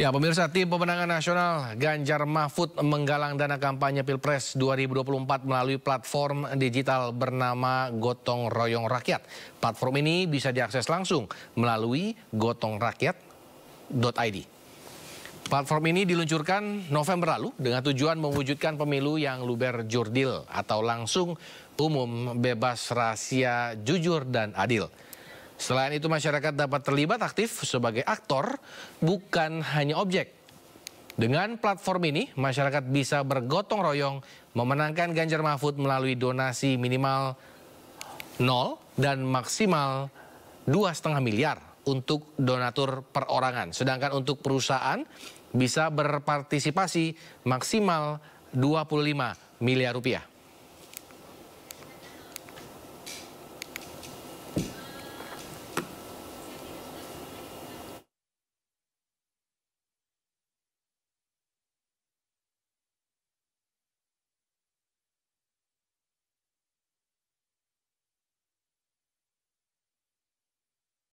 Ya, pemirsa tim pemenangan nasional Ganjar Mahfud menggalang dana kampanye Pilpres 2024 melalui platform digital bernama Gotong Royong Rakyat. Platform ini bisa diakses langsung melalui gotongrakyat.id. Platform ini diluncurkan November lalu dengan tujuan mewujudkan pemilu yang luber jurdil atau langsung umum, bebas, rahasia, jujur, dan adil. Selain itu masyarakat dapat terlibat aktif sebagai aktor bukan hanya objek. Dengan platform ini, masyarakat bisa bergotong royong memenangkan Ganjar Mahfud melalui donasi minimal 0 dan maksimal 2,5 miliar untuk donatur perorangan. Sedangkan untuk perusahaan bisa berpartisipasi maksimal 25 miliar rupiah.